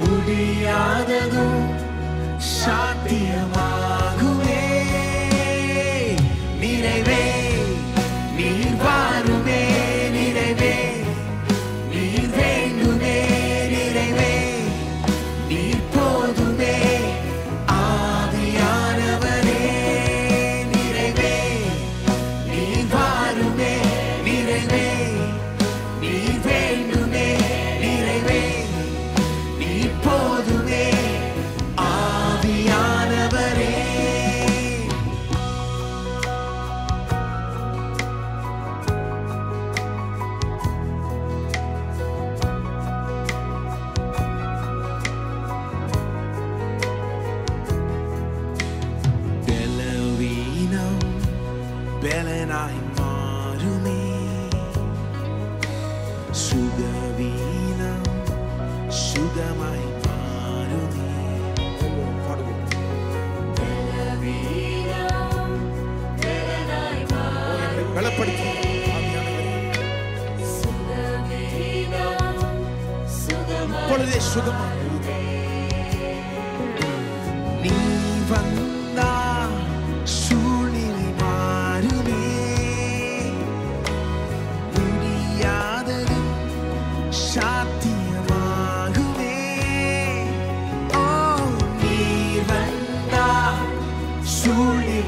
முடியாததும் சாத்தியமா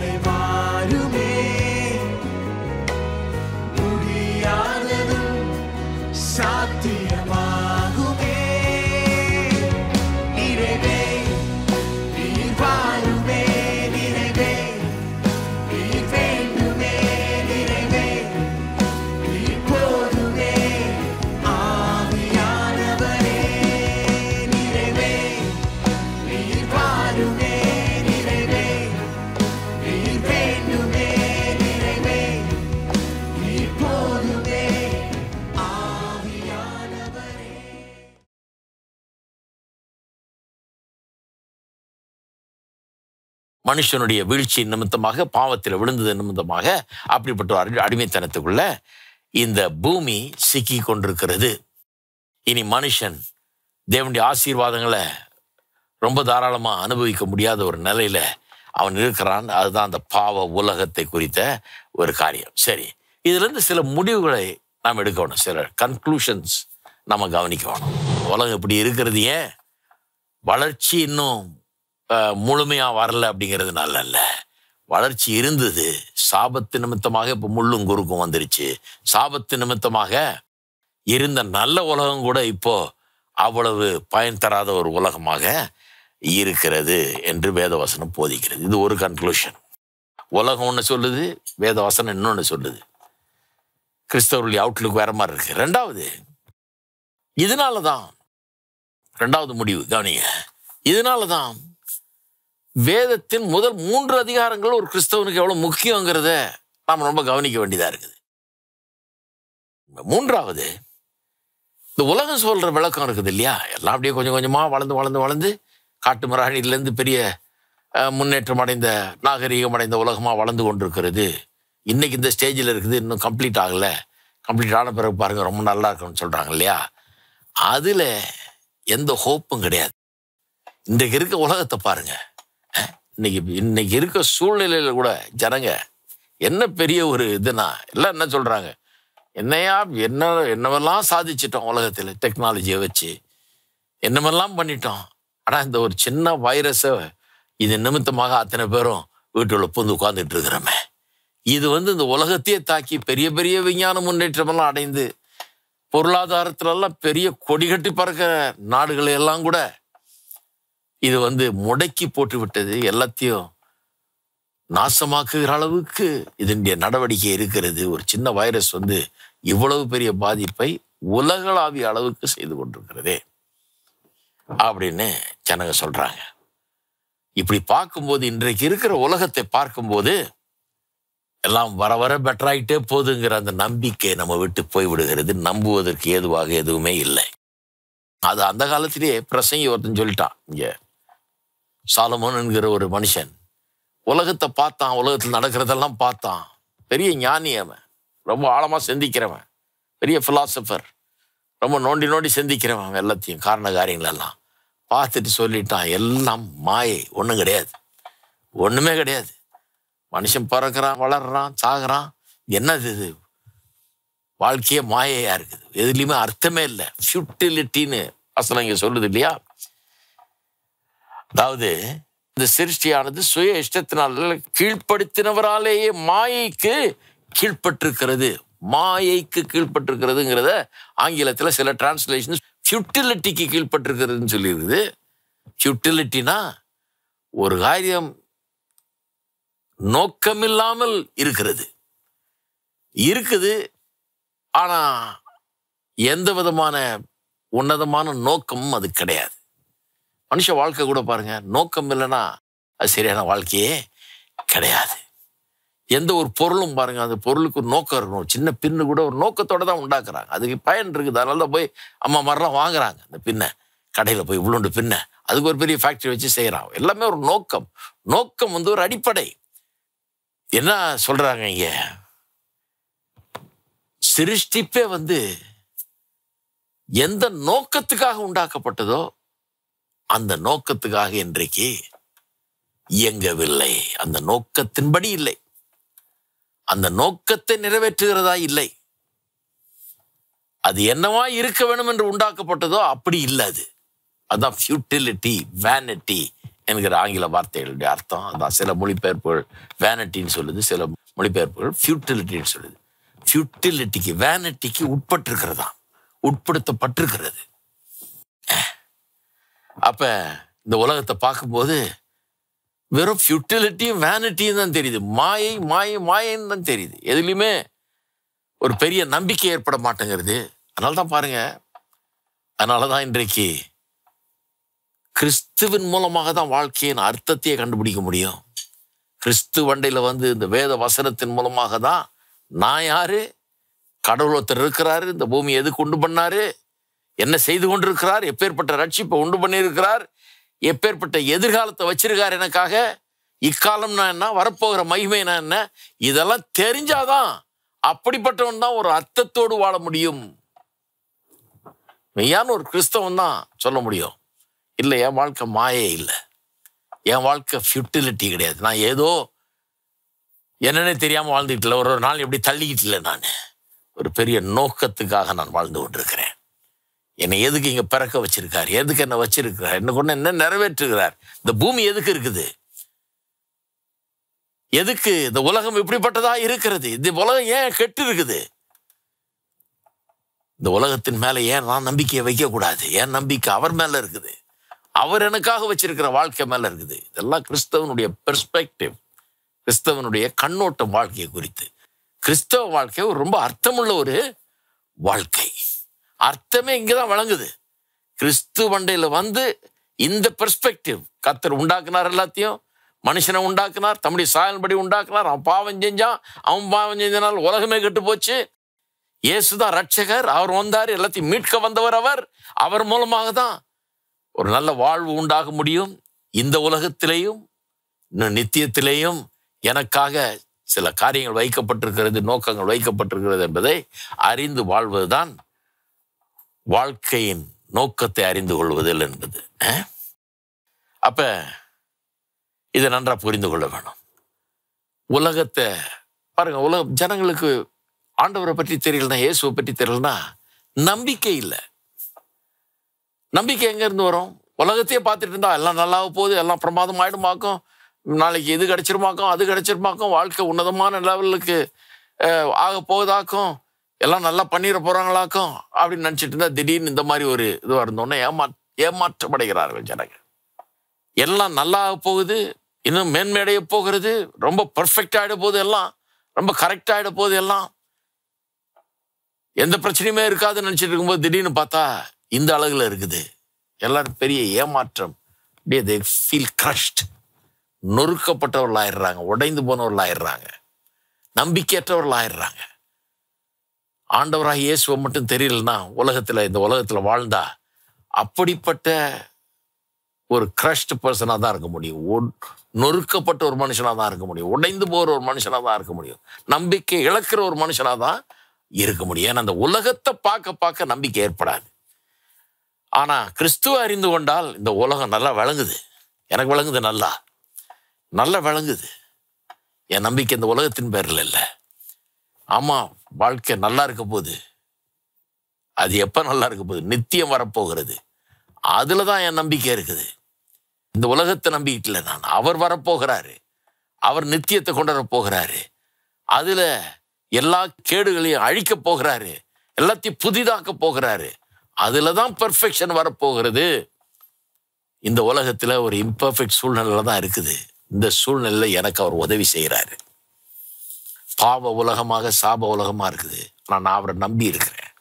they மனுஷனுடைய வீழ்ச்சி நிமித்தமாக பாவத்தில் விழுந்தது நிமித்தமாக அப்படிப்பட்ட ஒரு அடிமைத்தனத்துக்குள்ள இந்த பூமி சிக்கி கொண்டிருக்கிறது இனி மனுஷன் தேவனுடைய ஆசீர்வாதங்களை ரொம்ப தாராளமாக அனுபவிக்க முடியாத ஒரு நிலையில் அவன் இருக்கிறான் அதுதான் அந்த பாவ உலகத்தை குறித்த ஒரு காரியம் சரி இதுலேருந்து சில முடிவுகளை நாம் எடுக்கணும் சில கன்க்ளூஷன்ஸ் நம்ம கவனிக்கணும் உலகம் இப்படி இருக்கிறது ஏன் வளர்ச்சி இன்னும் முழுமையாக வரல அப்படிங்கிறது நல்ல வளர்ச்சி இருந்தது சாபத்து நிமித்தமாக இப்போ முள்ளும் குறுக்கும் வந்துருச்சு சாபத்து நிமித்தமாக இருந்த நல்ல உலகம் கூட இப்போ அவ்வளவு பயன் தராத ஒரு உலகமாக இருக்கிறது என்று வேதவசனம் போதிக்கிறது இது ஒரு கன்க்ளூஷன் உலகம் ஒன்று சொல்லுது வேதவசனம் இன்னொன்று சொல்லுது கிறிஸ்தவர்களுடைய அவுட்லுக் வேற மாதிரி இருக்கு ரெண்டாவது இதனால தான் ரெண்டாவது முடிவு கவனிங்க இதனால தான் வேதத்தின் முதல் மூன்று அதிகாரங்கள் ஒரு கிறிஸ்தவனுக்கு எவ்வளோ முக்கியங்கிறத நாம் ரொம்ப கவனிக்க வேண்டியதாக இருக்குது மூன்றாவது இந்த உலகம் சொல்கிற விளக்கம் இருக்குது இல்லையா எல்லாம் அப்படியே கொஞ்சம் கொஞ்சமாக வளர்ந்து வளர்ந்து வளர்ந்து காட்டு மராணிலேருந்து பெரிய முன்னேற்றம் அடைந்த நாகரீகம் அடைந்த உலகமாக வளர்ந்து கொண்டிருக்கிறது இன்றைக்கி இந்த ஸ்டேஜில் இருக்குது இன்னும் கம்ப்ளீட் ஆகலை கம்ப்ளீட் ஆன பிறகு பாருங்கள் ரொம்ப நல்லா இருக்கும்னு சொல்கிறாங்க இல்லையா அதில் எந்த ஹோப்பும் கிடையாது இன்றைக்கு இருக்க உலகத்தை பாருங்கள் இன்னைக்கு இன்னைக்கு இருக்க சூழ்நிலையில கூட ஜனங்க என்ன பெரிய ஒரு இதுனா எல்லாம் என்ன சொல்றாங்க என்னையா என்ன என்னவெல்லாம் சாதிச்சிட்டோம் உலகத்தில் டெக்னாலஜியை வச்சு என்னமெல்லாம் பண்ணிட்டோம் ஆனால் இந்த ஒரு சின்ன வைரஸை இது நிமித்தமாக அத்தனை பேரும் வீட்டுள்ள புந்து உட்காந்துட்டு இருக்கிறோமே இது வந்து இந்த உலகத்தையே தாக்கி பெரிய பெரிய விஞ்ஞான முன்னேற்றமெல்லாம் அடைந்து பொருளாதாரத்துலலாம் பெரிய கொடிகட்டி பறக்கிற நாடுகளையெல்லாம் கூட இது வந்து முடக்கி போட்டு விட்டது எல்லாத்தையும் நாசமாக்குகிற அளவுக்கு இதனுடைய நடவடிக்கை இருக்கிறது ஒரு சின்ன வைரஸ் வந்து இவ்வளவு பெரிய பாதிப்பை உலகளாவிய அளவுக்கு செய்து கொண்டிருக்கிறதே அப்படின்னு ஜனங்க சொல்றாங்க இப்படி பார்க்கும்போது இன்றைக்கு இருக்கிற உலகத்தை பார்க்கும்போது எல்லாம் வர வர பெட்டராயிட்டே போதுங்கிற அந்த நம்பிக்கை நம்ம விட்டு போய்விடுகிறது நம்புவதற்கு ஏதுவாக எதுவுமே இல்லை அது அந்த காலத்திலேயே பிரசங்கி ஒருத்தன் சொல்லிட்டான் இங்கே சாலமோன் என்கிற ஒரு மனுஷன் உலகத்தை பார்த்தான் உலகத்தில் நடக்கிறதெல்லாம் பார்த்தான் பெரிய ஞானி அவன் ரொம்ப ஆழமாக சிந்திக்கிறவன் பெரிய ஃபிலாசபர் ரொம்ப நோண்டி நோண்டி சிந்திக்கிறவன் அவன் எல்லாத்தையும் காரண காரியங்களெல்லாம் பார்த்துட்டு சொல்லிட்டான் எல்லாம் மாயை ஒன்றும் கிடையாது ஒன்றுமே கிடையாது மனுஷன் பிறக்கிறான் வளர்றான் சாகிறான் என்னது இது வாழ்க்கையே மாயையாக இருக்குது எதுலேயுமே அர்த்தமே இல்லை ஃபியூட்டிலிட்டின்னு அசலம் இங்கே சொல்லுது இல்லையா அதாவது இந்த சிருஷ்டியானது சுய இஷ்டத்தினால கீழ்ப்படுத்தினவராலேயே மாயைக்கு கீழ்பட்டிருக்கிறது மாயைக்கு கீழ்பட்டிருக்கிறதுங்கிறத ஆங்கிலத்தில் சில டிரான்ஸ்லேஷன் ஃபியூட்டிலிட்டிக்கு கீழ்பட்டிருக்கிறதுன்னு சொல்லியிருக்குது ஃபியூட்டிலிட்டினா ஒரு காரியம் நோக்கமில்லாமல் இருக்கிறது இருக்குது ஆனால் எந்த விதமான உன்னதமான நோக்கமும் அது கிடையாது மனுஷ வாழ்க்கை கூட பாருங்க நோக்கம் இல்லைன்னா அது சரியான வாழ்க்கையே கிடையாது எந்த ஒரு பொருளும் பாருங்க அந்த பொருளுக்கு ஒரு நோக்கம் இருக்கணும் சின்ன பின்னு கூட ஒரு நோக்கத்தோட தான் உண்டாக்குறாங்க அதுக்கு பயன் இருக்குது அதனால தான் போய் அம்மா மாதிரிலாம் வாங்குறாங்க அந்த பின்னை கடையில் போய் இவ்வளோண்டு பின்ன அதுக்கு ஒரு பெரிய ஃபேக்ட்ரி வச்சு செய்கிறான் எல்லாமே ஒரு நோக்கம் நோக்கம் வந்து ஒரு அடிப்படை என்ன சொல்றாங்க இங்க சிருஷ்டிப்பே வந்து எந்த நோக்கத்துக்காக உண்டாக்கப்பட்டதோ அந்த நோக்கத்துக்காக இன்றைக்கு இயங்கவில்லை அந்த நோக்கத்தின்படி இல்லை அந்த நோக்கத்தை நிறைவேற்றுகிறதா இல்லை அது என்னவா இருக்க வேண்டும் என்று உண்டாக்கப்பட்டதோ அப்படி இல்லை அது அதுதான் ஃபியூட்டிலிட்டி வேனிட்டி என்கிற ஆங்கில வார்த்தைகளுடைய அர்த்தம் அதான் சில மொழிபெயர்ப்புகள் வேனட்டின்னு சொல்லுது சில மொழிபெயர்ப்புகள் ஃபியூட்டிலிட்டின்னு சொல்லுது ஃபியூட்டிலிட்டிக்கு வேனட்டிக்கு உட்பட்டிருக்கிறதா உட்படுத்தப்பட்டிருக்கிறது அப்ப இந்த உலகத்தை பார்க்கும்போது வெறும் ஃபியூட்டிலிட்டியும் வேனிட்டியும் தான் தெரியுது மாயை மாயை மாயைன்னு தான் தெரியுது எதுலேயுமே ஒரு பெரிய நம்பிக்கை ஏற்பட மாட்டேங்கிறது அதனால தான் பாருங்க அதனால தான் இன்றைக்கு கிறிஸ்துவின் மூலமாக தான் வாழ்க்கையின் அர்த்தத்தையே கண்டுபிடிக்க முடியும் கிறிஸ்து வண்டையில் வந்து இந்த வேத வசனத்தின் மூலமாக தான் நான் யாரு கடவுள் ஒருத்தர் இருக்கிறாரு இந்த பூமி எதுக்கு உண்டு பண்ணாரு என்ன செய்து கொண்டிருக்கிறார் எப்பேற்பட்ட ரட்சிப்பை உண்டு பண்ணியிருக்கிறார் எப்பேற்பட்ட எதிர்காலத்தை வச்சிருக்கார் எனக்காக இக்காலம் நான் என்ன வரப்போகிற மகிமை நான் என்ன இதெல்லாம் தெரிஞ்சாதான் அப்படிப்பட்டவன் தான் ஒரு அர்த்தத்தோடு வாழ முடியும் மெய்யான ஒரு கிறிஸ்தவன் தான் சொல்ல முடியும் இல்லை என் வாழ்க்கை மாயே இல்லை என் வாழ்க்கை ஃபியூட்டிலிட்டி கிடையாது நான் ஏதோ என்னன்னே தெரியாமல் வாழ்ந்துக்கிட்டு இல்லை ஒரு ஒரு நாள் எப்படி தள்ளிக்கிட்டு இல்லை நான் ஒரு பெரிய நோக்கத்துக்காக நான் வாழ்ந்து கொண்டிருக்கிறேன் என்னை எதுக்கு இங்கே பிறக்க வச்சிருக்கார் எதுக்கு என்னை வச்சிருக்கிறார் என்ன கொண்டு என்ன நிறைவேற்றுகிறார் இந்த பூமி எதுக்கு இருக்குது எதுக்கு இந்த உலகம் இப்படிப்பட்டதா இருக்கிறது இந்த உலகம் ஏன் கெட்டு இருக்குது இந்த உலகத்தின் மேல ஏன் நான் நம்பிக்கையை வைக்கக்கூடாது ஏன் நம்பிக்கை அவர் மேல இருக்குது அவர் எனக்காக வச்சிருக்கிற வாழ்க்கை மேல இருக்குது இதெல்லாம் கிறிஸ்தவனுடைய பெர்ஸ்பெக்டிவ் கிறிஸ்தவனுடைய கண்ணோட்டம் வாழ்க்கையை குறித்து கிறிஸ்தவ வாழ்க்கை ரொம்ப அர்த்தமுள்ள ஒரு வாழ்க்கை அர்த்தமே இங்கே தான் வழங்குது கிறிஸ்து மண்டையில் வந்து இந்த பெர்ஸ்பெக்டிவ் கத்தர் உண்டாக்குனார் எல்லாத்தையும் மனுஷனை உண்டாக்குனார் தம்முடைய சாயல்படி உண்டாக்குனார் அவன் பாவம் செஞ்சான் அவன் பாவம் செஞ்சனால் உலகமே கெட்டு போச்சு இயேசுதான் ரட்சகர் அவர் வந்தார் எல்லாத்தையும் மீட்க வந்தவர் அவர் அவர் மூலமாக தான் ஒரு நல்ல வாழ்வு உண்டாக முடியும் இந்த உலகத்திலேயும் இன்னும் நித்தியத்திலேயும் எனக்காக சில காரியங்கள் வைக்கப்பட்டிருக்கிறது நோக்கங்கள் வைக்கப்பட்டிருக்கிறது என்பதை அறிந்து வாழ்வதுதான் வாழ்க்கையின் நோக்கத்தை அறிந்து கொள்வதில் என்பது அப்ப இதை நன்றாக புரிந்து கொள்ள வேணும் உலகத்தை பாருங்க உலக ஜனங்களுக்கு ஆண்டவரை பற்றி தெரியலனா இயேசுவை பற்றி தெரியலனா நம்பிக்கை இல்லை நம்பிக்கை எங்கேருந்து வரும் உலகத்தையே பார்த்துட்டு இருந்தா எல்லாம் நல்லா போகுது எல்லாம் பிரமாதம் ஆயிடுமாக்கும் நாளைக்கு இது கிடைச்சிருமாக்கும் அது கிடைச்சிருமாக்கும் வாழ்க்கை உன்னதமான லெவலுக்கு ஆக போகுதாக்கும் எல்லாம் நல்லா பண்ணிட போறாங்களாக்கும் அப்படின்னு நினச்சிட்டு இருந்தா திடீர்னு இந்த மாதிரி ஒரு இதுவாக இருந்தோன்னே ஏமா ஏமாற்றப்படுகிறார்கள் ஜனங்கள் எல்லாம் நல்லா போகுது இன்னும் மேன்மையடைய போகிறது ரொம்ப பர்ஃபெக்ட் ஆகிட போது எல்லாம் ரொம்ப கரெக்ட் ஆகிட போது எல்லாம் எந்த பிரச்சனையுமே இருக்காதுன்னு நினச்சிட்டு இருக்கும்போது திடீர்னு பார்த்தா இந்த அளவில் இருக்குது எல்லாரும் பெரிய ஏமாற்றம் அப்படியே தே ஃபீல் நொறுக்கப்பட்டவர்கள் ஆயிடுறாங்க உடைந்து நம்பிக்கையற்றவர்கள் ஆயிடுறாங்க ஆண்டவராக இயேசுவை மட்டும் தெரியலன்னா உலகத்தில் இந்த உலகத்தில் வாழ்ந்தா அப்படிப்பட்ட ஒரு கிரஷ்ட் பர்சனாக தான் இருக்க முடியும் நொறுக்கப்பட்ட ஒரு மனுஷனாக தான் இருக்க முடியும் உடைந்து போகிற ஒரு மனுஷனாக தான் இருக்க முடியும் நம்பிக்கை இழக்கிற ஒரு மனுஷனாக தான் இருக்க முடியும் ஏன்னா அந்த உலகத்தை பார்க்க பார்க்க நம்பிக்கை ஏற்படாது ஆனால் கிறிஸ்துவை அறிந்து கொண்டால் இந்த உலகம் நல்லா விளங்குது எனக்கு விளங்குது நல்லா நல்லா விளங்குது என் நம்பிக்கை இந்த உலகத்தின் பேரில் இல்லை ஆமாம் வாழ்க்கை நல்லா இருக்க போகுது அது எப்போ நல்லா இருக்க போகுது நித்தியம் வரப்போகிறது அதில் தான் என் நம்பிக்கை இருக்குது இந்த உலகத்தை நம்பிக்கிட்டில் நான் அவர் வரப்போகிறாரு அவர் நித்தியத்தை கொண்டு வர போகிறாரு அதில் எல்லா கேடுகளையும் அழிக்க போகிறாரு எல்லாத்தையும் புதிதாக்க போகிறாரு அதில் தான் பெர்ஃபெக்ஷன் வரப்போகிறது இந்த உலகத்தில் ஒரு இம்பர்ஃபெக்ட் சூழ்நிலை தான் இருக்குது இந்த சூழ்நிலையில் எனக்கு அவர் உதவி செய்கிறாரு பாவ உலகமாக சாப உலகமாக இருக்குது ஆனால் நான் அவரை நம்பி இருக்கிறேன்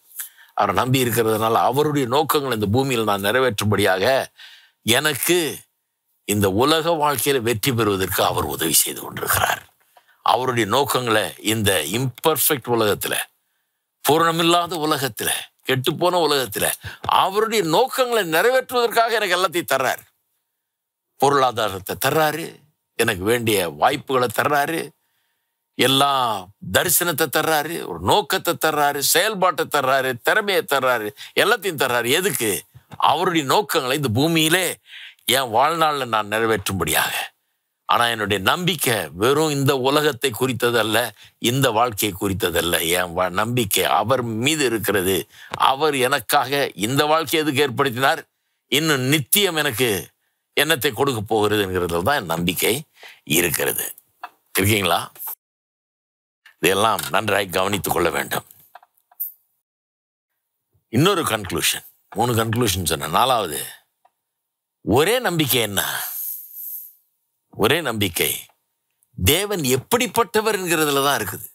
அவரை நம்பி இருக்கிறதுனால அவருடைய நோக்கங்கள் இந்த பூமியில் நான் நிறைவேற்றும்படியாக எனக்கு இந்த உலக வாழ்க்கையில் வெற்றி பெறுவதற்கு அவர் உதவி செய்து கொண்டிருக்கிறார் அவருடைய நோக்கங்களை இந்த இம்பர்ஃபெக்ட் உலகத்தில் பூரணமில்லாத உலகத்தில் கெட்டுப்போன உலகத்தில் அவருடைய நோக்கங்களை நிறைவேற்றுவதற்காக எனக்கு எல்லாத்தையும் தர்றார் பொருளாதாரத்தை தர்றாரு எனக்கு வேண்டிய வாய்ப்புகளை தர்றாரு எல்லா தரிசனத்தை தர்றாரு ஒரு நோக்கத்தை தர்றாரு செயல்பாட்டை தர்றாரு திறமையை தர்றாரு எல்லாத்தையும் தர்றாரு எதுக்கு அவருடைய நோக்கங்களை இந்த பூமியிலே என் வாழ்நாளில் நான் நிறைவேற்றும்படியாக ஆனால் என்னுடைய நம்பிக்கை வெறும் இந்த உலகத்தை குறித்ததல்ல இந்த வாழ்க்கையை குறித்ததல்ல என் நம்பிக்கை அவர் மீது இருக்கிறது அவர் எனக்காக இந்த வாழ்க்கையை எதுக்கு ஏற்படுத்தினார் இன்னும் நித்தியம் எனக்கு என்னத்தை கொடுக்க போகிறதுங்கிறதுல தான் என் நம்பிக்கை இருக்கிறது இருக்கீங்களா இதையெல்லாம் நன்றாய் கவனித்துக் கொள்ள வேண்டும் இன்னொரு கன்க்ளூஷன் மூணு கன்க்ளூஷன் சொன்ன நாலாவது ஒரே நம்பிக்கை என்ன ஒரே நம்பிக்கை தேவன் எப்படிப்பட்டவர் என்கிறதுல தான் இருக்குது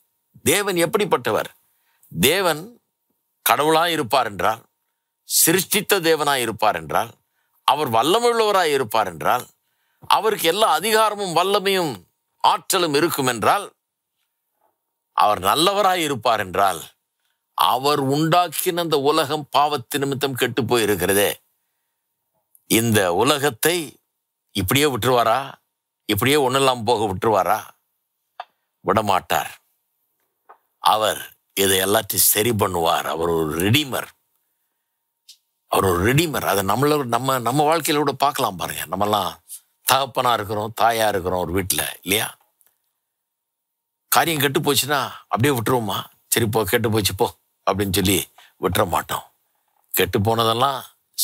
தேவன் எப்படிப்பட்டவர் தேவன் கடவுளாய் இருப்பார் என்றால் சிருஷ்டித்த தேவனாய் இருப்பார் என்றால் அவர் வல்லமுள்ளவராய் இருப்பார் என்றால் அவருக்கு எல்லா அதிகாரமும் வல்லமையும் ஆற்றலும் இருக்கும் என்றால் அவர் நல்லவராய் இருப்பார் என்றால் அவர் உண்டாக்கின அந்த உலகம் பாவத்து நிமித்தம் கெட்டு போயிருக்கிறதே இந்த உலகத்தை இப்படியே விட்டுருவாரா இப்படியே ஒன்றெல்லாம் போக விட்டுருவாரா விடமாட்டார் அவர் இதை எல்லாத்தையும் சரி பண்ணுவார் அவர் ஒரு ரெடிமர் அவர் ஒரு ரெடிமர் அதை நம்மள நம்ம நம்ம வாழ்க்கையில கூட பார்க்கலாம் பாருங்க நம்மெல்லாம் தகப்பனாக இருக்கிறோம் தாயாக இருக்கிறோம் ஒரு வீட்டில் இல்லையா காரியம் கெட்டு போச்சுன்னா அப்படியே விட்டுருவோமா சரி போ கெட்டு போச்சு போ அப்படின்னு சொல்லி விட்டுற மாட்டோம் கெட்டு போனதெல்லாம்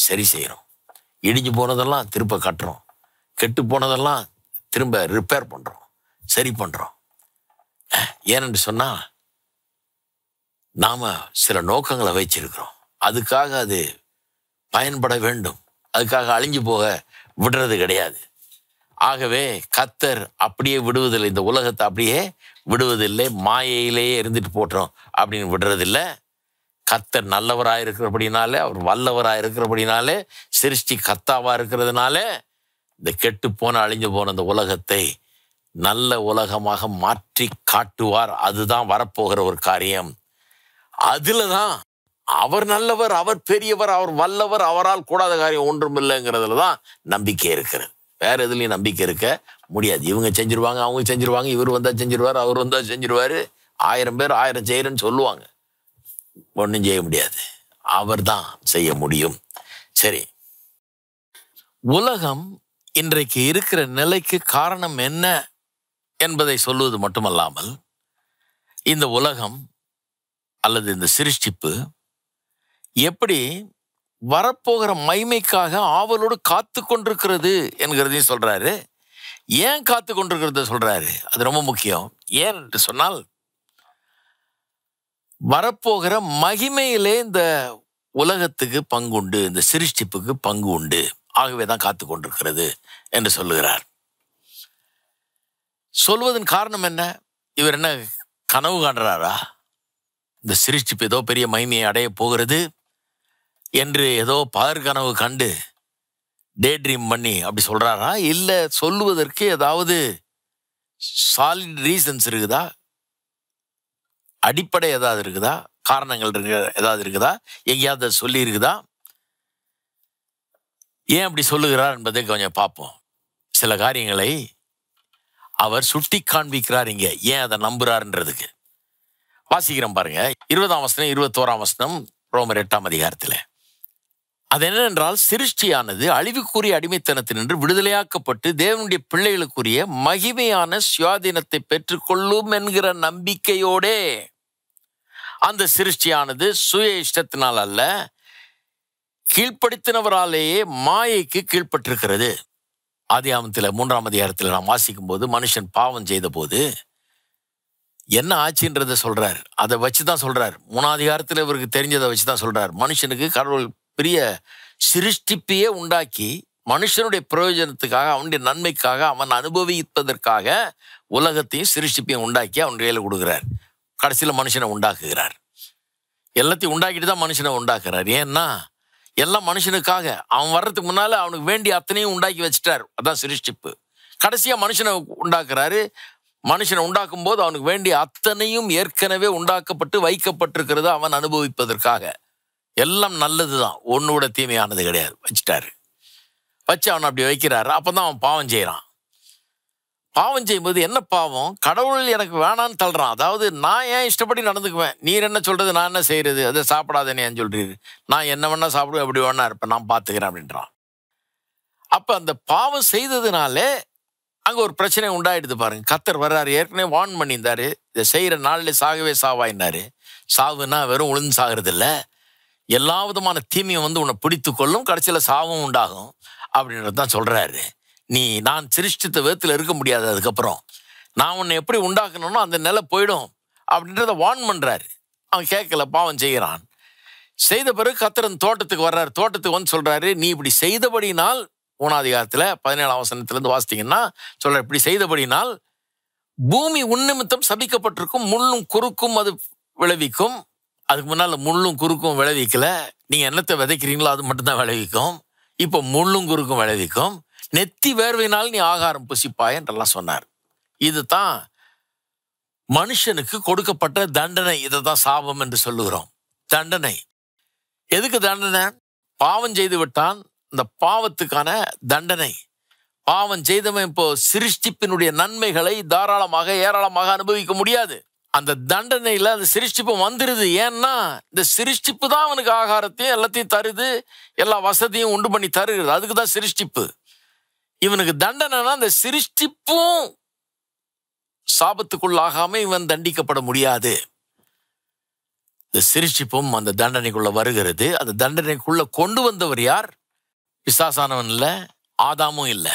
சரி செய்கிறோம் இடிஞ்சு போனதெல்லாம் திருப்ப கட்டுறோம் கெட்டு போனதெல்லாம் திரும்ப ரிப்பேர் பண்ணுறோம் சரி பண்ணுறோம் ஏனென்று சொன்னால் நாம் சில நோக்கங்களை வைச்சிருக்கிறோம் அதுக்காக அது பயன்பட வேண்டும் அதுக்காக அழிஞ்சு போக விடுறது கிடையாது ஆகவே கத்தர் அப்படியே விடுவதில்லை இந்த உலகத்தை அப்படியே விடுவதில்லை மாயையிலேயே இருந்துட்டு போட்டோம் அப்படின்னு விடுறதில்லை கத்தர் நல்லவராக இருக்கிறபடினாலே அவர் வல்லவராக இருக்கிறபடினாலே சிருஷ்டி கத்தாவாக இருக்கிறதுனால இந்த கெட்டு போன அழிஞ்சு போன இந்த உலகத்தை நல்ல உலகமாக மாற்றி காட்டுவார் அதுதான் வரப்போகிற ஒரு காரியம் அதில் தான் அவர் நல்லவர் அவர் பெரியவர் அவர் வல்லவர் அவரால் கூடாத காரியம் ஒன்றும் இல்லைங்கிறதுல தான் நம்பிக்கை இருக்கிறது வேற எதுலையும் நம்பிக்கை இருக்க முடியாது இவங்க செஞ்சிருவாங்க அவங்க செஞ்சிருவாங்க இவர் வந்தால் செஞ்சிருவார் அவர் வந்தால் செஞ்சிருவார் ஆயிரம் பேர் ஆயிரம் செய்யறன்னு சொல்லுவாங்க ஒன்றும் செய்ய முடியாது அவர் தான் செய்ய முடியும் சரி உலகம் இன்றைக்கு இருக்கிற நிலைக்கு காரணம் என்ன என்பதை சொல்லுவது மட்டுமல்லாமல் இந்த உலகம் அல்லது இந்த சிருஷ்டிப்பு எப்படி வரப்போகிற மைமைக்காக ஆவலோடு காத்து கொண்டிருக்கிறது என்கிறதையும் சொல்கிறாரு ஏன் காத்து கொண்டிருக்கிறத சொல்கிறாரு அது ரொம்ப முக்கியம் ஏன் என்று சொன்னால் வரப்போகிற மகிமையிலே இந்த உலகத்துக்கு பங்குண்டு இந்த சிருஷ்டிப்புக்கு பங்கு உண்டு ஆகவே தான் காத்து கொண்டிருக்கிறது என்று சொல்லுகிறார் சொல்வதன் காரணம் என்ன இவர் என்ன கனவு காண்றாரா இந்த சிருஷ்டிப்பு ஏதோ பெரிய மகிமையை அடைய போகிறது என்று ஏதோ பகற்கனவு கண்டு டே ட்ரீம் பண்ணி அப்படி சொல்கிறாரா இல்லை சொல்லுவதற்கு ஏதாவது சாலிட் ரீசன்ஸ் இருக்குதா அடிப்படை ஏதாவது இருக்குதா காரணங்கள் இருக்க ஏதாவது இருக்குதா எங்கேயாவது சொல்லி இருக்குதா ஏன் அப்படி சொல்லுகிறார் என்பதை கொஞ்சம் பார்ப்போம் சில காரியங்களை அவர் சுட்டி காண்பிக்கிறார் இங்கே ஏன் அதை நம்புகிறாருன்றதுக்கு வாசிக்கிறோம் பாருங்க இருபதாம் வசனம் இருபத்தோராம் வசனம் ரோமர் எட்டாம் அதிகாரத்தில் அது என்னவென்றால் சிருஷ்டியானது அழிவுக்குரிய அடிமைத்தனத்தினின்று விடுதலையாக்கப்பட்டு தேவனுடைய பிள்ளைகளுக்குரிய மகிமையான சுயாதீனத்தை பெற்றுக்கொள்ளும் என்கிற நம்பிக்கையோடே அந்த சிருஷ்டியானது சுய இஷ்டத்தினால் அல்ல கீழ்ப்படுத்தினவராலேயே மாயைக்கு கீழ்பட்டிருக்கிறது ஆதியாமத்தில் மூன்றாம் அதிகாரத்தில் நாம் வாசிக்கும் போது மனுஷன் பாவம் செய்த போது என்ன ஆச்சுன்றதை சொல்றார் அதை வச்சு தான் சொல்றார் மூணாதிகாரத்தில் இவருக்கு தெரிஞ்சதை வச்சு தான் சொல்றார் மனுஷனுக்கு கடவுள் பெரிய சிருஷ்டிப்பையே உண்டாக்கி மனுஷனுடைய பிரயோஜனத்துக்காக அவனுடைய நன்மைக்காக அவன் அனுபவிப்பதற்காக உலகத்தையும் சிருஷ்டிப்பையும் உண்டாக்கி அவன் கையில் கொடுக்குறார் கடைசியில் மனுஷனை உண்டாக்குகிறார் எல்லாத்தையும் உண்டாக்கிட்டு தான் மனுஷனை உண்டாக்குறார் ஏன்னா எல்லாம் மனுஷனுக்காக அவன் வர்றதுக்கு முன்னால் அவனுக்கு வேண்டிய அத்தனையும் உண்டாக்கி வச்சுட்டார் அதான் சிருஷ்டிப்பு கடைசியாக மனுஷனை உண்டாக்குறாரு மனுஷனை உண்டாக்கும் போது அவனுக்கு வேண்டிய அத்தனையும் ஏற்கனவே உண்டாக்கப்பட்டு வைக்கப்பட்டிருக்கிறது அவன் அனுபவிப்பதற்காக எல்லாம் நல்லது தான் ஒன்று கூட தீமையானது கிடையாது வச்சுட்டாரு வச்சு அவனை அப்படி வைக்கிறாரு அப்போ தான் அவன் பாவம் செய்கிறான் பாவம் செய்யும்போது என்ன பாவம் கடவுள் எனக்கு வேணான்னு தள்ளுறான் அதாவது நான் ஏன் இஷ்டப்படி நடந்துக்குவேன் நீர் என்ன சொல்கிறது நான் என்ன செய்கிறது அதை சாப்பிடாதேன்னு நீ நான் என்ன வேணால் சாப்பிடுவேன் எப்படி வேணா இருப்பேன் நான் பார்த்துக்கிறேன் அப்படின்றான் அப்போ அந்த பாவம் செய்ததுனாலே அங்கே ஒரு பிரச்சனை உண்டாயிடுது பாருங்க கத்தர் வர்றாரு ஏற்கனவே வார்ன் பண்ணியிருந்தாரு இதை செய்கிற நாளில் சாகவே சாவாயினாரு சாவுன்னா வெறும் உளுந்து சாகிறது இல்லை எல்லா விதமான தீமையும் வந்து உன்னை பிடித்து கொள்ளும் கடைசியில் சாவும் உண்டாகும் அப்படின்றது தான் சொல்கிறாரு நீ நான் சிருஷ்டித்த விதத்தில் இருக்க முடியாது அதுக்கப்புறம் நான் உன்னை எப்படி உண்டாக்கணும்னோ அந்த நிலை போயிடும் அப்படின்றத வான் பண்ணுறாரு அவன் கேட்கல பாவம் செய்கிறான் செய்த பிறகு கத்திரன் தோட்டத்துக்கு வர்றாரு தோட்டத்துக்கு வந்து சொல்கிறாரு நீ இப்படி செய்தபடினால் ஊனாதிகாரத்தில் பதினேழு அவசரத்துலேருந்து வாசித்தீங்கன்னா சொல்கிற இப்படி செய்தபடினால் பூமி உன்னிமித்தம் சபிக்கப்பட்டிருக்கும் முள்ளும் குறுக்கும் அது விளைவிக்கும் அதுக்கு முன்னால் முள்ளும் குறுக்கும் விளைவிக்கல நீங்கள் என்னத்தை விதைக்கிறீங்களோ அது மட்டும்தான் விளைவிக்கும் இப்போ முள்ளும் குறுக்கும் விளைவிக்கும் நெத்தி வேர்வையினால் நீ ஆகாரம் புசிப்பாய் என்றெல்லாம் சொன்னார் இது தான் மனுஷனுக்கு கொடுக்கப்பட்ட தண்டனை இதை தான் சாபம் என்று சொல்லுகிறோம் தண்டனை எதுக்கு தண்டனை பாவம் செய்து விட்டான் இந்த பாவத்துக்கான தண்டனை பாவம் செய்தவன் இப்போ சிருஷ்டிப்பினுடைய நன்மைகளை தாராளமாக ஏராளமாக அனுபவிக்க முடியாது அந்த தண்டனையில் அந்த சிருஷ்டிப்பு வந்துடுது ஏன்னா இந்த சிருஷ்டிப்பு தான் அவனுக்கு ஆகாரத்தையும் எல்லாத்தையும் தருது எல்லா வசதியும் உண்டு பண்ணி தருகிறது அதுக்கு தான் சிருஷ்டிப்பு இவனுக்கு தண்டனைனா அந்த சிருஷ்டிப்பும் சாபத்துக்குள்ளாகாம இவன் தண்டிக்கப்பட முடியாது இந்த சிரிச்சிப்பும் அந்த தண்டனைக்குள்ள வருகிறது அந்த தண்டனைக்குள்ள கொண்டு வந்தவர் யார் பிசாசானவன் இல்லை ஆதாமும் இல்லை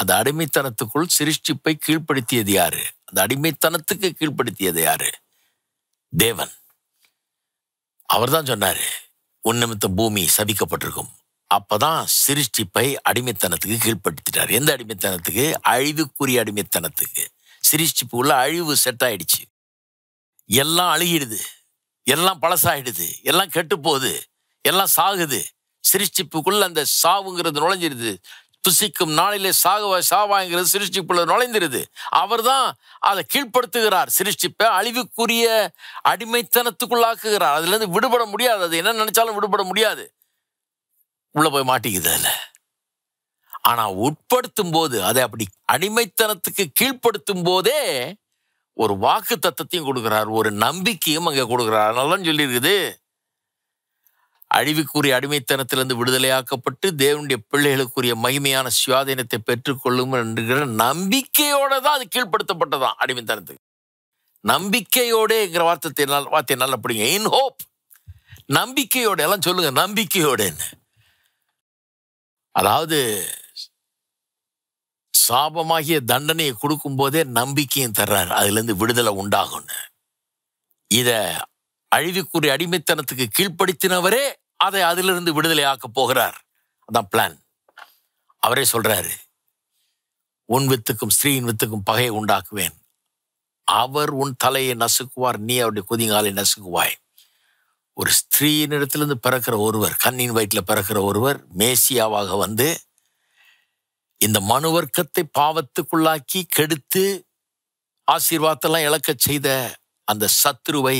அந்த அடிமைத்தனத்துக்குள் சிருஷ்டிப்பை கீழ்ப்படுத்தியது யாரு அந்த அடிமைத்தனத்துக்கு கீழ்ப்படுத்தியது யாரு தேவன் அவர் தான் சொன்னார் உன்னமித்த பூமி சபிக்கப்பட்டிருக்கும் அப்பதான் சிருஷ்டிப்பை அடிமைத்தனத்துக்கு கீழ்ப்படுத்திட்டார் எந்த அடிமைத்தனத்துக்கு அழிவுக்குரிய அடிமைத்தனத்துக்கு சிருஷ்டிப்பு உள்ள அழிவு செட் ஆயிடுச்சு எல்லாம் அழுகிடுது எல்லாம் பழசாயிடுது எல்லாம் கெட்டு போகுது எல்லாம் சாகுது சிருஷ்டிப்புக்குள்ள அந்த சாவுங்கிறது நுழைஞ்சிருது துசிக்கும் நாளிலே சாகுவ சாவாங்கிறது சிருஷ்டிப்புள்ள நுழைந்திருது அவர் தான் அதை கீழ்ப்படுத்துகிறார் சிருஷ்டிப்பை அழிவுக்குரிய அடிமைத்தனத்துக்குள்ளாக்குகிறார் அதுலேருந்து விடுபட முடியாது அது என்ன நினைச்சாலும் விடுபட முடியாது உள்ளே போய் மாட்டிக்குது அதில் ஆனால் உட்படுத்தும் போது அதை அப்படி அடிமைத்தனத்துக்கு கீழ்ப்படுத்தும் போதே ஒரு வாக்கு தத்தத்தையும் கொடுக்குறார் ஒரு நம்பிக்கையும் அங்கே கொடுக்குறார் தான் சொல்லியிருக்குது அழிவுக்குரிய அடிமைத்தனத்திலிருந்து விடுதலையாக்கப்பட்டு தேவனுடைய பிள்ளைகளுக்குரிய மகிமையான சுயாதீனத்தை பெற்றுக்கொள்ளும் என்கிற நம்பிக்கையோட தான் அது கீழ்படுத்தப்பட்டதான் அடிமைத்தனத்துக்கு நம்பிக்கையோடேங்கிற வார்த்தை நல்ல வார்த்தையை நல்லா பிடிங்க இன் ஹோப் நம்பிக்கையோட எல்லாம் சொல்லுங்க என்ன அதாவது சாபமாகிய தண்டனையை கொடுக்கும் போதே நம்பிக்கையும் தர்றாரு அதுலேருந்து விடுதலை உண்டாகும்னு இதை அழிவுக்குரிய அடிமைத்தனத்துக்கு கீழ்ப்படுத்தினவரே அதை அதிலிருந்து விடுதலை ஆக்கப் போகிறார் அதான் பிளான் அவரே சொல்றாரு உன் வித்துக்கும் ஸ்ரீயின் வித்துக்கும் பகையை உண்டாக்குவேன் அவர் உன் தலையை நசுக்குவார் நீ அவருடைய குதிங்காலை நசுக்குவாய் ஒரு ஸ்திரீயின் இடத்திலிருந்து பிறக்கிற ஒருவர் கண்ணின் வயிற்றில் பிறக்கிற ஒருவர் மேசியாவாக வந்து இந்த மனு வர்க்கத்தை பாவத்துக்குள்ளாக்கி கெடுத்து ஆசீர்வாதெல்லாம் இழக்க செய்த அந்த சத்ருவை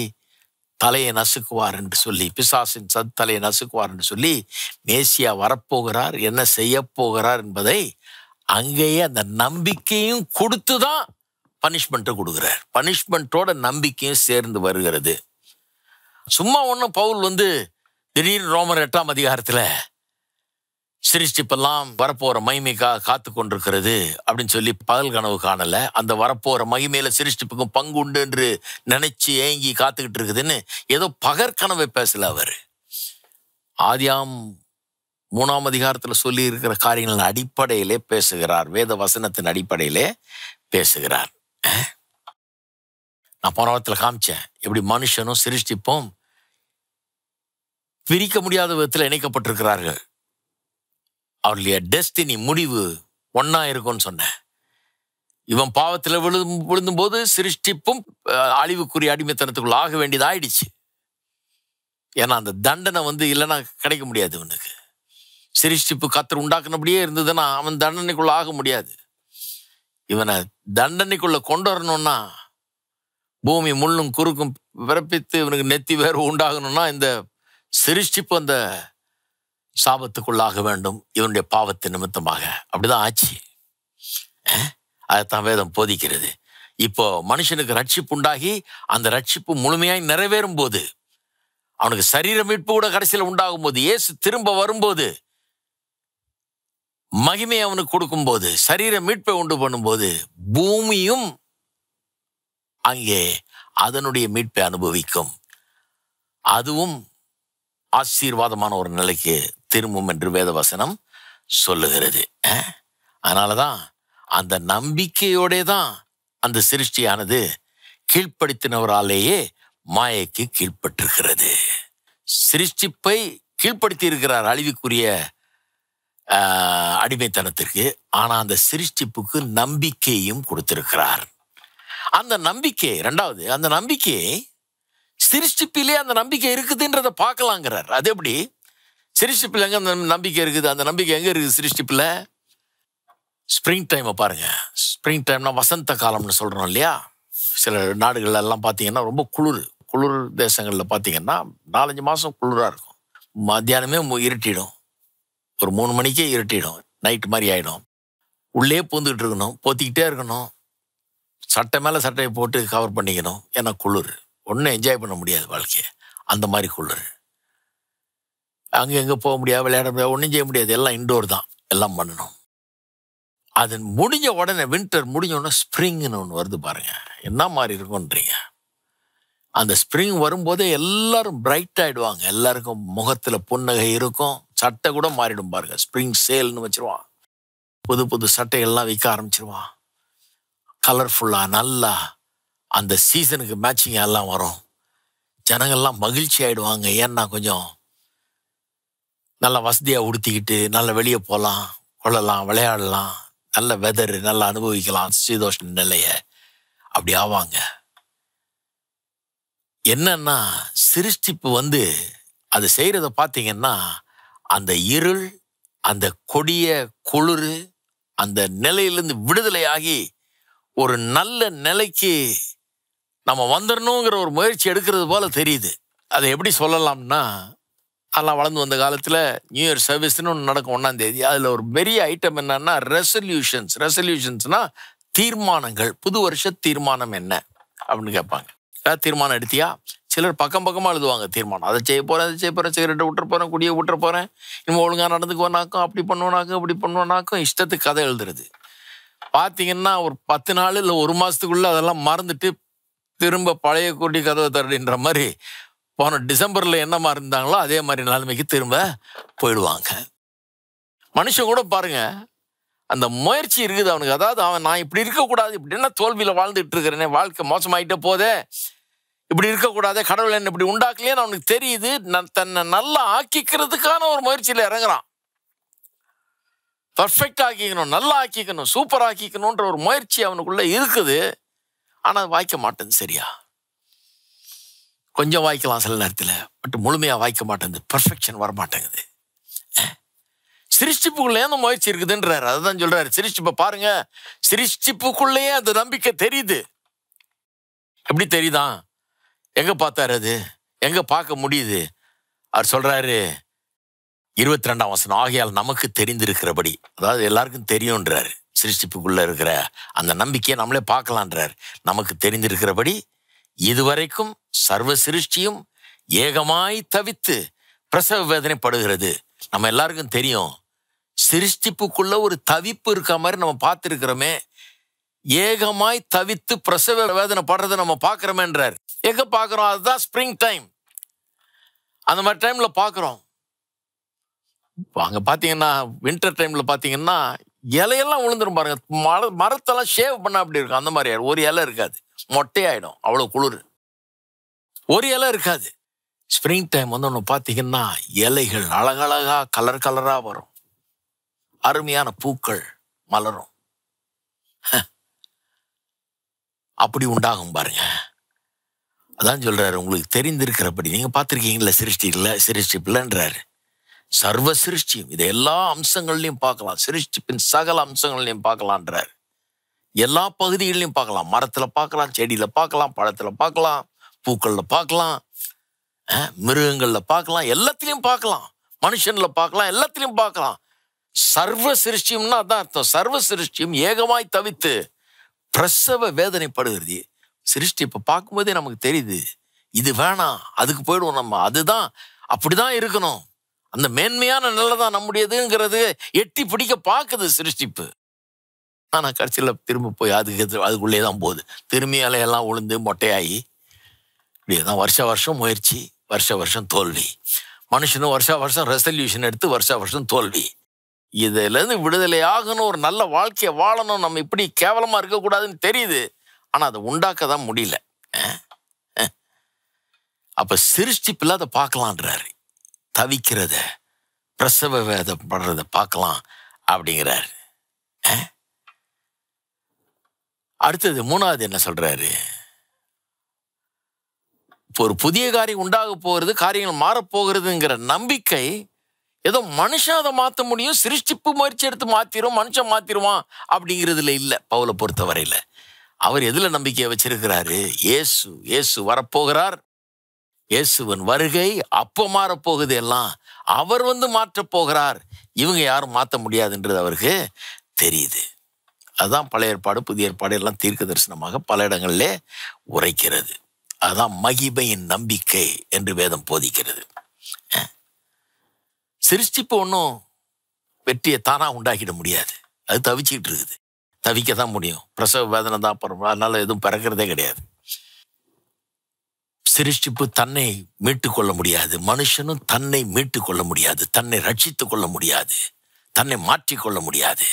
தலையை நசுக்குவார் என்று சொல்லி பிசாசின் சத் தலையை நசுக்குவார் என்று சொல்லி மேசியா வரப்போகிறார் என்ன செய்ய போகிறார் என்பதை அங்கேயே அந்த நம்பிக்கையும் கொடுத்து தான் பனிஷ்மெண்ட்டை கொடுக்குறார் பனிஷ்மெண்ட்டோட நம்பிக்கையும் சேர்ந்து வருகிறது சும்மா ஒன்றும் பவுல் வந்து திடீர்னு ரோமர் எட்டாம் அதிகாரத்தில் சிருஷ்டிப்பெல்லாம் வரப்போற மகிமைக்காக காத்து கொண்டிருக்கிறது அப்படின்னு சொல்லி பகல் கனவு காணல அந்த வரப்போற மகிமையில சிருஷ்டிப்புக்கும் பங்கு உண்டு என்று நினைச்சு ஏங்கி காத்துக்கிட்டு இருக்குதுன்னு ஏதோ பகற்கனவை பேசல அவர் ஆதியாம் மூணாம் அதிகாரத்தில் சொல்லி இருக்கிற காரியங்களின் அடிப்படையிலே பேசுகிறார் வேத வசனத்தின் அடிப்படையிலே பேசுகிறார் நான் போன வாரத்தில் காமிச்சேன் எப்படி மனுஷனும் சிருஷ்டிப்பும் பிரிக்க முடியாத விதத்தில் இணைக்கப்பட்டிருக்கிறார்கள் அவர்களுடைய டெஸ்டினி முடிவு ஒன்றா இருக்கும்னு சொன்னேன் இவன் பாவத்தில் விழு விழுந்தும்போது சிருஷ்டிப்பும் அழிவுக்குரிய அடிமைத்தனத்துக்குள் ஆக வேண்டியது ஆயிடுச்சு ஏன்னா அந்த தண்டனை வந்து இல்லைன்னா கிடைக்க முடியாது இவனுக்கு சிருஷ்டிப்பு கத்தர் உண்டாக்குனபடியே இருந்ததுன்னா அவன் தண்டனைக்குள்ள ஆக முடியாது இவனை தண்டனைக்குள்ள கொண்டு வரணும்னா பூமி முள்ளும் குறுக்கும் பிறப்பித்து இவனுக்கு நெத்தி வேறு உண்டாகணும்னா இந்த சிருஷ்டிப்பு அந்த சாபத்துக்குள்ளாக வேண்டும் இவனுடைய பாவத்தை நிமித்தமாக அப்படிதான் ஆச்சு அதைத்தான் வேதம் போதிக்கிறது இப்போ மனுஷனுக்கு ரட்சிப்பு உண்டாகி அந்த ரட்சிப்பு முழுமையாய் நிறைவேறும் போது அவனுக்கு சரீர மீட்பு கூட கடைசியில் உண்டாகும் போது இயேசு திரும்ப வரும்போது மகிமை அவனுக்கு கொடுக்கும் போது சரீர மீட்பை உண்டு பண்ணும்போது பூமியும் அங்கே அதனுடைய மீட்பை அனுபவிக்கும் அதுவும் ஆசீர்வாதமான ஒரு நிலைக்கு திரும்பும் என்று வேதவசனம் சொல்லுகிறது அதனால தான் அந்த நம்பிக்கையோடே தான் அந்த சிருஷ்டியானது கீழ்ப்படுத்தினவராலேயே மாயைக்கு கீழ்ப்பட்டிருக்கிறது சிருஷ்டிப்பை கீழ்ப்படுத்தி இருக்கிறார் அழிவுக்குரிய அடிமைத்தனத்திற்கு ஆனால் அந்த சிருஷ்டிப்புக்கு நம்பிக்கையும் கொடுத்திருக்கிறார் அந்த நம்பிக்கை ரெண்டாவது அந்த நம்பிக்கையை சிருஷ்டிப்பிலே அந்த நம்பிக்கை இருக்குதுன்றதை பார்க்கலாங்கிறார் அது எப்படி சிருஷ்டிப்பில் எங்கே அந்த நம்பிக்கை இருக்குது அந்த நம்பிக்கை எங்கே இருக்குது சிருஷ்டிப்பில் ஸ்ப்ரிங் டைமை பாருங்கள் ஸ்ப்ரிங் டைம்னா வசந்த காலம்னு சொல்கிறோம் இல்லையா சில நாடுகளெல்லாம் எல்லாம் பார்த்தீங்கன்னா ரொம்ப குளிர் குளிர் தேசங்களில் பார்த்தீங்கன்னா நாலஞ்சு மாதம் குளிராக இருக்கும் மத்தியானமே இருட்டிடும் ஒரு மூணு மணிக்கே இருட்டிடும் நைட் மாதிரி ஆகிடும் உள்ளே பூந்துக்கிட்டு இருக்கணும் போத்திக்கிட்டே இருக்கணும் சட்டை மேலே சட்டையை போட்டு கவர் பண்ணிக்கணும் ஏன்னா குளிர் ஒன்றும் என்ஜாய் பண்ண முடியாது வாழ்க்கையை அந்த மாதிரி குளிர் அங்கே எங்கே போக முடியாது விளையாட முடியாது ஒன்றும் செய்ய முடியாது எல்லாம் இன்டோர் தான் எல்லாம் பண்ணணும் அது முடிஞ்ச உடனே வின்டர் முடிஞ்ச உடனே ஸ்ப்ரிங்னு ஒன்று வருது பாருங்க என்ன மாதிரி இருக்குன்றீங்க அந்த ஸ்ப்ரிங் வரும்போதே எல்லாரும் பிரைட் ஆகிடுவாங்க எல்லாருக்கும் முகத்தில் புன்னகை இருக்கும் சட்டை கூட மாறிடும் பாருங்க ஸ்ப்ரிங் சேல்னு வச்சுருவான் புது புது சட்டைகள்லாம் விற்க ஆரம்பிச்சிருவான் கலர்ஃபுல்லாக நல்லா அந்த சீசனுக்கு மேட்சிங்காக எல்லாம் வரும் ஜனங்கள்லாம் மகிழ்ச்சி ஆகிடுவாங்க ஏன்னா கொஞ்சம் நல்லா வசதியாக உடுத்திக்கிட்டு நல்லா வெளியே போகலாம் கொள்ளலாம் விளையாடலாம் நல்ல வெதர் நல்லா அனுபவிக்கலாம் சீதோஷ நிலையை அப்படி ஆவாங்க என்னன்னா சிருஷ்டிப்பு வந்து அது செய்கிறத பார்த்தீங்கன்னா அந்த இருள் அந்த கொடிய குளிர் அந்த நிலையிலேருந்து விடுதலையாகி ஒரு நல்ல நிலைக்கு நம்ம வந்துடணுங்கிற ஒரு முயற்சி எடுக்கிறது போல தெரியுது அதை எப்படி சொல்லலாம்னா அதெல்லாம் வளர்ந்து வந்த காலத்தில் நியூ இயர் சர்வீஸ்னு ஒன்று நடக்கும் ஒன்றாம் தேதி அதில் ஒரு பெரிய ஐட்டம் என்னன்னா ரெசல்யூஷன்ஸ் ரெசல்யூஷன்ஸ்னால் தீர்மானங்கள் புது வருஷ தீர்மானம் என்ன அப்படின்னு கேட்பாங்க ஏதாவது தீர்மானம் எடுத்தியா சிலர் பக்கம் பக்கமாக எழுதுவாங்க தீர்மானம் அதை செய்ய போகிறேன் அதை செய்ய போகிறேன் சிகரெட்டை விட்டுற போகிறேன் குடியை விட்டுற போகிறேன் இன்னும் ஒழுங்காக நடந்துக்குவோனாக்கும் அப்படி பண்ணுவோனாக்கும் இப்படி பண்ணுவோனாக்கும் இஷ்டத்துக்கு கதை எழுதுறது பார்த்தீங்கன்னா ஒரு பத்து நாள் இல்லை ஒரு மாதத்துக்குள்ளே அதெல்லாம் மறந்துட்டு திரும்ப பழைய கூட்டி கதவை தருடின்ற மாதிரி போன டிசம்பரில் என்னமா இருந்தாங்களோ அதே மாதிரி நிலைமைக்கு திரும்ப போயிடுவாங்க மனுஷன் கூட பாருங்க அந்த முயற்சி இருக்குது அவனுக்கு அதாவது அவன் நான் இப்படி இருக்கக்கூடாது இப்படி என்ன தோல்வியில் வாழ்ந்துட்டு இருக்கிறேனே வாழ்க்கை மோசமாயிட்ட போதே இப்படி இருக்கக்கூடாது கடவுள் என்ன இப்படி உண்டாக்கலையேன்னு அவனுக்கு தெரியுது தன்னை நல்லா ஆக்கிக்கிறதுக்கான ஒரு முயற்சியில் இறங்குறான் பர்ஃபெக்ட் ஆக்கிக்கணும் நல்லா ஆக்கிக்கணும் சூப்பர் ஆக்கிக்கணுன்ற ஒரு முயற்சி அவனுக்குள்ளே இருக்குது ஆனால் வாய்க்க மாட்டேன் சரியா கொஞ்சம் வாய்க்கலாம் சில நேரத்தில் பட் முழுமையாக வாய்க்க மாட்டேங்குது பர்ஃபெக்ஷன் வரமாட்டேங்குது சிருஷ்டிப்புக்குள்ளே அந்த முயற்சி இருக்குதுன்றார் அதுதான் சொல்றாரு சிருஷ்டிப்பை பாருங்க சிருஷ்டிப்புக்குள்ளேயே அந்த நம்பிக்கை தெரியுது எப்படி தெரியுதான் எங்க பார்த்தாரு அது எங்க பார்க்க முடியுது அவர் சொல்றாரு இருபத்தி ரெண்டாம் வசனம் ஆகையால் நமக்கு தெரிந்திருக்கிறபடி அதாவது எல்லாருக்கும் தெரியும்ன்றாரு சிருஷ்டிப்புக்குள்ள இருக்கிற அந்த நம்பிக்கையை நம்மளே பார்க்கலான்றார் நமக்கு தெரிந்திருக்கிறபடி இதுவரைக்கும் சர்வ சிருஷ்டியும் ஏகமாய் தவித்து பிரசவ வேதனைப்படுகிறது நம்ம எல்லாருக்கும் தெரியும் சிருஷ்டிப்புக்குள்ள ஒரு தவிப்பு இருக்க மாதிரி நம்ம பார்த்துருக்கிறோமே ஏகமாய் தவித்து பிரசவ வேதனை படுறதை நம்ம பார்க்குறோமேன்றார் எங்கே பார்க்குறோம் அதுதான் ஸ்ப்ரிங் டைம் அந்த மாதிரி டைமில் பார்க்குறோம் அங்கே பார்த்தீங்கன்னா வின்டர் டைமில் பார்த்தீங்கன்னா இலையெல்லாம் விழுந்துரும் பாருங்க மர மரத்தெல்லாம் ஷேவ் பண்ண அப்படி இருக்கும் அந்த மாதிரி ஒரு இலை இருக்காது மொட்டையாயிடும் அவ்வளோ குளிர் ஒரு இலை இருக்காது ஸ்ப்ரிங் டைம் வந்து ஒன்று பார்த்தீங்கன்னா இலைகள் அழகழகா கலர் கலராக வரும் அருமையான பூக்கள் மலரும் அப்படி உண்டாகும் பாருங்க அதான் சொல்றாரு உங்களுக்கு தெரிந்திருக்கிறபடி நீங்க பார்த்துருக்கீங்களா சிருஷ்டி இல்லைன்றாரு சர்வ சிருஷ்டியும் இதை எல்லா அம்சங்கள்லையும் பார்க்கலாம் சிருஷ்டிப்பின் சகல அம்சங்கள்லையும் பார்க்கலான்றாரு எல்லா பகுதிகளிலையும் பார்க்கலாம் மரத்தில் பார்க்கலாம் செடியில் பார்க்கலாம் பழத்தில் பார்க்கலாம் பூக்களில் பார்க்கலாம் மிருகங்களில் பார்க்கலாம் எல்லாத்துலேயும் பார்க்கலாம் மனுஷனில் பார்க்கலாம் எல்லாத்துலேயும் பார்க்கலாம் சர்வ சிருஷ்டியம்னா அதான் அர்த்தம் சர்வ சிருஷ்டியும் ஏகமாய் தவித்து பிரசவ வேதனைப்படுகிறது சிருஷ்டி இப்போ பார்க்கும்போதே நமக்கு தெரியுது இது வேணாம் அதுக்கு போயிடுவோம் நம்ம அதுதான் அப்படிதான் இருக்கணும் அந்த மேன்மையான நிலை தான் நம்முடையதுங்கிறது எட்டி பிடிக்க பார்க்குது சிருஷ்டிப்பு ஆனால் கடைசியில் திரும்ப போய் அதுக்கு அதுக்குள்ளே தான் போகுது திரும்பி அலையெல்லாம் உளுந்து மொட்டையாகி இப்படியே தான் வருஷ வருஷம் முயற்சி வருஷ வருஷம் தோல்வி மனுஷனும் வருஷ வருஷம் ரெசல்யூஷன் எடுத்து வருஷ வருஷம் தோல்வி இதுலேருந்து விடுதலை ஆகணும் ஒரு நல்ல வாழ்க்கையை வாழணும் நம்ம இப்படி கேவலமாக இருக்கக்கூடாதுன்னு தெரியுது ஆனால் அதை உண்டாக்க தான் முடியல அப்போ சிருஷ்டிப்பில் அதை பார்க்கலான்றாரு தவிக்கிறத பிரசவ வேதம் பார்க்கலாம் அப்படிங்கிறாரு ஆ அடுத்தது மூணாவது என்ன சொல்றாரு ஒரு புதிய காரியம் உண்டாக போகிறது காரியங்கள் மாறப்போகிறதுங்கிற நம்பிக்கை ஏதோ மனுஷன் அதை மாற்ற முடியும் சிருஷ்டிப்பு முயற்சி எடுத்து மாத்திரும் மனுஷன் மாத்திருவான் அப்படிங்கிறதுல இல்லை பவுலை பொறுத்த வரையில் அவர் எதில் நம்பிக்கையை வச்சிருக்கிறாரு இயேசு இயேசு வரப்போகிறார் இயேசுவன் வருகை அப்போ மாறப்போகுது எல்லாம் அவர் வந்து மாற்றப் போகிறார் இவங்க யாரும் மாற்ற முடியாதுன்றது அவருக்கு தெரியுது அதுதான் பழைய ஏற்பாடு புதிய ஏற்பாடு எல்லாம் தீர்க்க தரிசனமாக பல இடங்களிலே உரைக்கிறது அதுதான் மகிமையின் நம்பிக்கை என்று வேதம் போதிக்கிறது சிருஷ்டிப்பு ஒன்றும் வெற்றியை தானாக உண்டாக்கிட முடியாது அது தவிச்சிக்கிட்டு இருக்குது தவிக்க தான் முடியும் பிரசவ வேதனை தான் பரவும் அதனால எதுவும் பிறக்கிறதே கிடையாது சிருஷ்டிப்பு தன்னை மீட்டு கொள்ள முடியாது மனுஷனும் தன்னை மீட்டு கொள்ள முடியாது தன்னை ரட்சித்து கொள்ள முடியாது தன்னை மாற்றிக்கொள்ள முடியாது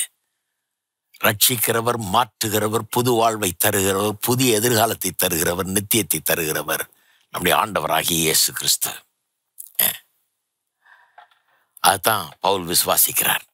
ரட்சிக்கிறவர் மாற்றுகிறவர் புது வாழ்வை தருகிறவர் புதிய எதிர்காலத்தை தருகிறவர் நித்தியத்தை தருகிறவர் நம்முடைய ஆண்டவராகிய இயேசு கிறிஸ்து அதுதான் பவுல் விசுவாசிக்கிறார்